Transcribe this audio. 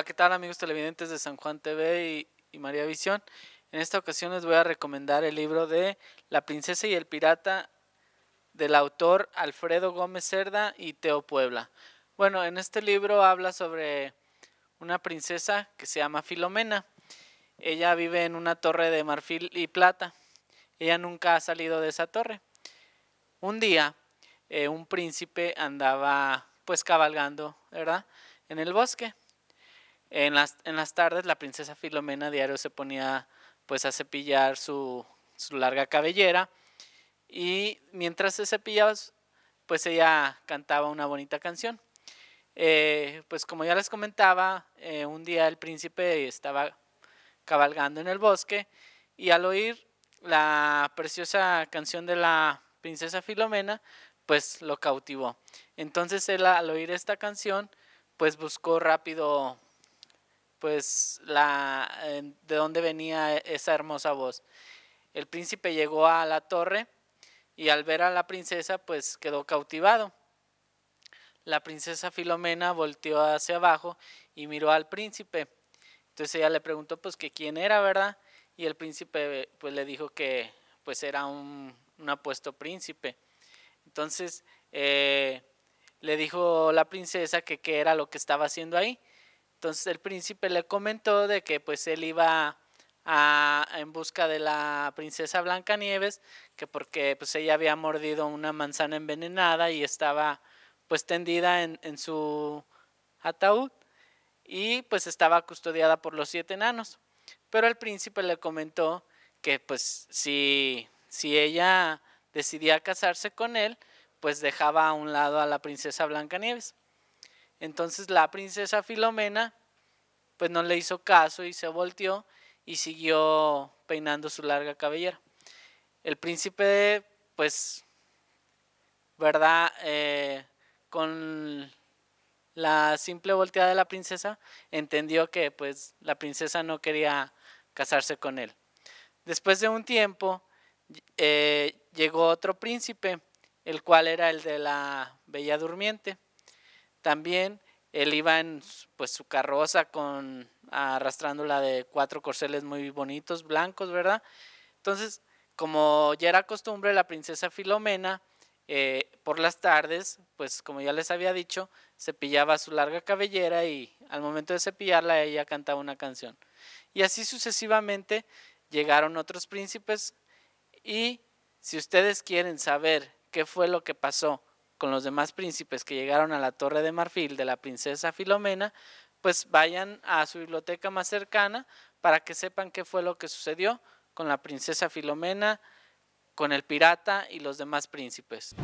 Hola, ¿qué tal amigos televidentes de San Juan TV y, María Visión? En esta ocasión les voy a recomendar el libro de La princesa y el pirata del autor Alfredo Gómez Cerda y Teo Puebla. Bueno, en este libro habla sobre una princesa que se llama Filomena. Ella vive en una torre de marfil y plata. Ella nunca ha salido de esa torre. Un día, eh, un príncipe andaba pues cabalgando, ¿verdad? En el bosque en las, tardes la princesa Filomena diario se ponía pues a cepillar su, larga cabellera y mientras se cepillaba pues ella cantaba una bonita canción. Eh, pues como ya les comentaba, eh, un día el príncipe estaba cabalgando en el bosque y al oír la preciosa canción de la princesa Filomena, pues lo cautivó. Entonces él al oír esta canción, pues buscó rápido pues la de dónde venía e, esa hermosa voz. El príncipe llegó a la torre y al ver a la princesa pues quedó cautivado. La princesa Filomena volteó hacia abajo y miró al príncipe. Entonces ella le preguntó pues que quién era, ¿verdad? Y el príncipe pues le dijo que pues era un, apuesto príncipe. Entonces eh, le dijo la princesa que qué era lo que estaba haciendo ahí. Entonces el príncipe le comentó de que pues él iba en busca de la princesa Blancanieves, que porque pues ella había mordido una manzana envenenada y estaba pues tendida en, su ataúd y pues estaba custodiada por los siete enanos. Pero el príncipe le comentó que pues si, si ella decidía casarse con él, pues dejaba a un lado a la princesa Blancanieves. Entonces la princesa Filomena pues no le hizo caso y se volteó y siguió peinando su larga cabellera. El príncipe pues, ¿verdad? Eh, con la simple volteada de la princesa entendió que pues la princesa no quería casarse con él. Después de un tiempo eh, llegó otro príncipe, el cual era el de la Bella Durmiente. También él iba en pues su carroza con arrastrándola de cuatro corceles muy bonitos, blancos, ¿verdad? Entonces, como ya era costumbre, la princesa Filomena eh, por las tardes, pues como ya les había dicho, cepillaba su larga cabellera y al momento de cepillarla ella cantaba una canción. Y así sucesivamente llegaron otros príncipes y si ustedes quieren saber qué fue lo que pasó con los demás príncipes que llegaron a la Torre de Marfil de la princesa Filomena, pues vayan a su biblioteca más cercana para que sepan qué fue lo que sucedió con la princesa Filomena, con el pirata y los demás príncipes.